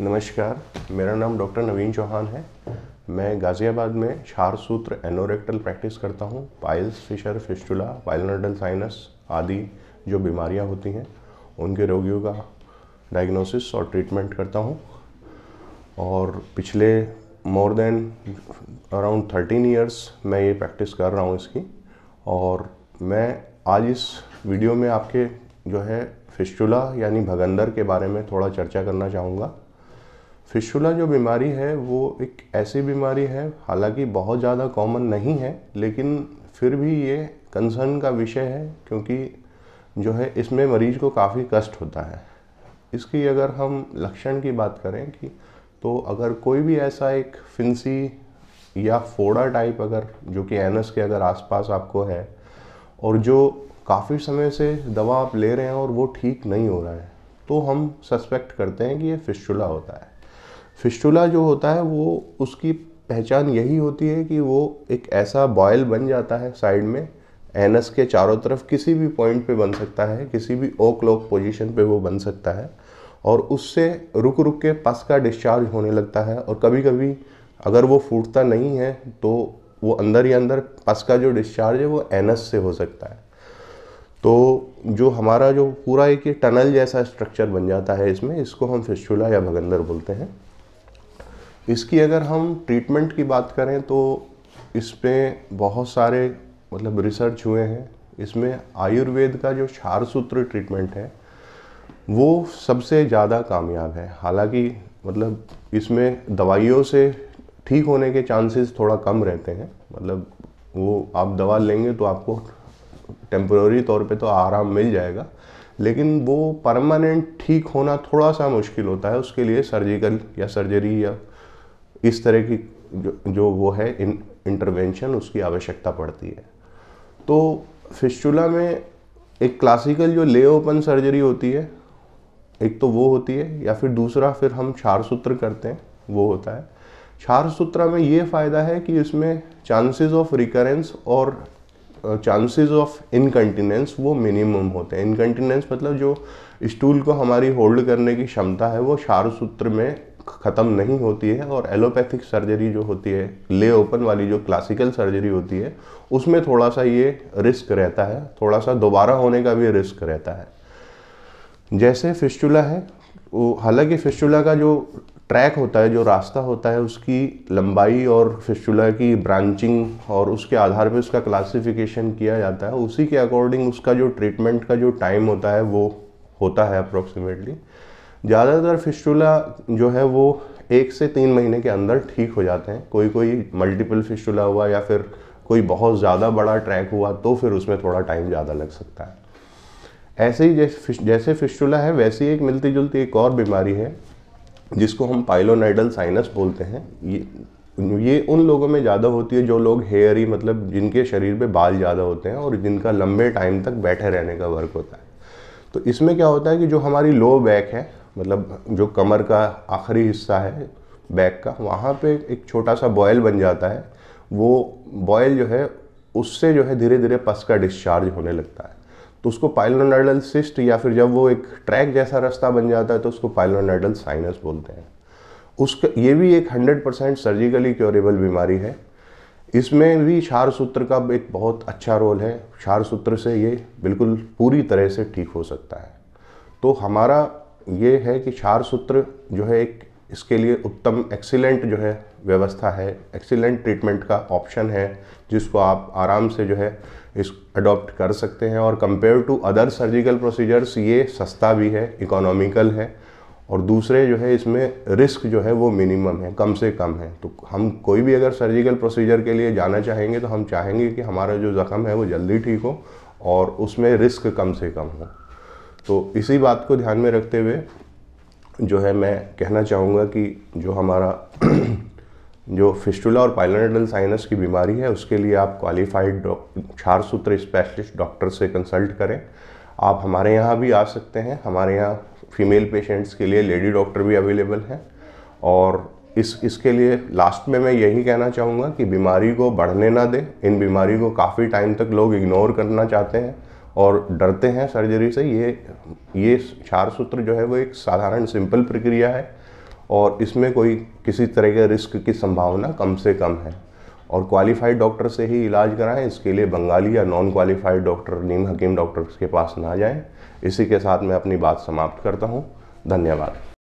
नमस्कार मेरा नाम डॉक्टर नवीन चौहान है मैं गाज़ियाबाद में क्षार सूत्र एनोरेक्टल प्रैक्टिस करता हूँ piles fissure fistula pilonidal sinus आदि जो बीमारियाँ होती हैं उनके रोगियों का डायग्नोसिस और ट्रीटमेंट करता हूँ और पिछले more than around thirteen years मैं ये प्रैक्टिस कर रहा हूँ इसकी और मैं आज इस वीडियो में आपके जो है फिस्टुला यानी भगंदर के बारे में थोड़ा चर्चा करना चाहूँगा फिशुला जो बीमारी है वो एक ऐसी बीमारी है हालांकि बहुत ज़्यादा कॉमन नहीं है लेकिन फिर भी ये कंसर्न का विषय है क्योंकि जो है इसमें मरीज को काफ़ी कष्ट होता है इसकी अगर हम लक्षण की बात करें कि तो अगर कोई भी ऐसा एक फिंसी या फोड़ा टाइप अगर जो कि एनस के अगर आसपास आपको है और जो काफ़ी समय से दवा आप ले रहे हैं और वो ठीक नहीं हो रहा है तो हम सस्पेक्ट करते हैं कि ये फिशुला होता है फिस्टूला जो होता है वो उसकी पहचान यही होती है कि वो एक ऐसा बॉयल बन जाता है साइड में एनस के चारों तरफ किसी भी पॉइंट पे बन सकता है किसी भी ओ क्लॉक पोजिशन पर वो बन सकता है और उससे रुक रुक के पस का डिस्चार्ज होने लगता है और कभी कभी अगर वो फूटता नहीं है तो वो अंदर ही अंदर पस का जो डिस्चार्ज है वो एनस से हो सकता है तो जो हमारा जो पूरा एक टनल जैसा स्ट्रक्चर बन जाता है इसमें इसको हम फिस्टूला या भगंदर बोलते हैं इसकी अगर हम ट्रीटमेंट की बात करें तो इसमें बहुत सारे मतलब रिसर्च हुए हैं इसमें आयुर्वेद का जो क्षार सूत्र ट्रीटमेंट है वो सबसे ज़्यादा कामयाब है हालांकि मतलब इसमें दवाइयों से ठीक होने के चांसेस थोड़ा कम रहते हैं मतलब वो आप दवा लेंगे तो आपको टेम्प्रोरी तौर पे तो आराम मिल जाएगा लेकिन वो परमानेंट ठीक होना थोड़ा सा मुश्किल होता है उसके लिए सर्जिकल या सर्जरी या इस तरह की जो, जो वो है इन इंटरवेंशन उसकी आवश्यकता पड़ती है तो फिस्चुला में एक क्लासिकल जो ले ओपन सर्जरी होती है एक तो वो होती है या फिर दूसरा फिर हम क्षार सूत्र करते हैं वो होता है क्षार सूत्र में ये फ़ायदा है कि इसमें चांसेस ऑफ रिकरेंस और चांसेस ऑफ इनकंटिनेंस वो मिनिमम होते हैं इनकंटिनेंस मतलब जो स्टूल को हमारी होल्ड करने की क्षमता है वो क्षार सूत्र में ख़त्म नहीं होती है और एलोपैथिक सर्जरी जो होती है ले ओपन वाली जो क्लासिकल सर्जरी होती है उसमें थोड़ा सा ये रिस्क रहता है थोड़ा सा दोबारा होने का भी रिस्क रहता है जैसे फिस्टुला है वो हालांकि फिस्टुला का जो ट्रैक होता है जो रास्ता होता है उसकी लंबाई और फिस्टुला की ब्रांचिंग और उसके आधार पर उसका क्लासिफिकेशन किया जाता है उसी के अकॉर्डिंग उसका जो ट्रीटमेंट का जो टाइम होता है वो होता है अप्रोक्सीमेटली ज़्यादातर फिस्टूला जो है वो एक से तीन महीने के अंदर ठीक हो जाते हैं कोई कोई मल्टीपल फिस्टूला हुआ या फिर कोई बहुत ज़्यादा बड़ा ट्रैक हुआ तो फिर उसमें थोड़ा टाइम ज़्यादा लग सकता है ऐसे ही जैसे जैसे फिस्टूला है वैसे ही एक मिलती जुलती एक और बीमारी है जिसको हम पाइलोनाइडल साइनस बोलते हैं ये ये उन लोगों में ज़्यादा होती है जो लोग हेयरी मतलब जिनके शरीर पे बाल ज़्यादा होते हैं और जिनका लंबे टाइम तक बैठे रहने का वर्क होता है तो इसमें क्या होता है कि जो हमारी लो बैक है मतलब जो कमर का आखिरी हिस्सा है बैक का वहाँ पे एक छोटा सा बॉयल बन जाता है वो बॉयल जो है उससे जो है धीरे धीरे पस का डिस्चार्ज होने लगता है तो उसको पाइलोनाडल सिस्ट या फिर जब वो एक ट्रैक जैसा रास्ता बन जाता है तो उसको पाइलोनाडल साइनस बोलते हैं उसका ये भी एक हंड्रेड परसेंट सर्जिकली क्योरेबल बीमारी है इसमें भी क्षार सूत्र का एक बहुत अच्छा रोल है क्षार सूत्र से ये बिल्कुल पूरी तरह से ठीक हो सकता है तो हमारा ये है कि चार सूत्र जो है एक इसके लिए उत्तम एक्सीलेंट जो है व्यवस्था है एक्सीलेंट ट्रीटमेंट का ऑप्शन है जिसको आप आराम से जो है इस अडॉप्ट कर सकते हैं और compare to other surgical procedures ये सस्ता भी है इकोनॉमिकल है और दूसरे जो है इसमें रिस्क जो है वो मिनिमम है कम से कम है तो हम कोई भी अगर सर्जिकल प्रोसीजर के लिए जाना चाहेंगे तो हम चाहेंगे कि हमारा जो ज़ख़म है वो जल्दी ठीक हो और उसमें रिस्क कम से कम हो तो इसी बात को ध्यान में रखते हुए जो है मैं कहना चाहूँगा कि जो हमारा जो फिस्टुला और पाइलोनेडल साइनस की बीमारी है उसके लिए आप क्वालिफाइड क्षार सूत्र स्पेशलिस्ट डॉक्टर से कंसल्ट करें आप हमारे यहाँ भी आ सकते हैं हमारे यहाँ फीमेल पेशेंट्स के लिए लेडी डॉक्टर भी अवेलेबल हैं और इस इसके लिए लास्ट में मैं यही कहना चाहूँगा कि बीमारी को बढ़ने ना दें इन बीमारी को काफ़ी टाइम तक लोग इग्नोर करना चाहते हैं और डरते हैं सर्जरी से ये ये क्षार सूत्र जो है वो एक साधारण सिंपल प्रक्रिया है और इसमें कोई किसी तरह के रिस्क की संभावना कम से कम है और क्वालिफाइड डॉक्टर से ही इलाज कराएं इसके लिए बंगाली या नॉन क्वालिफाइड डॉक्टर नीम हकीम डॉक्टर के पास ना जाएं इसी के साथ मैं अपनी बात समाप्त करता हूं धन्यवाद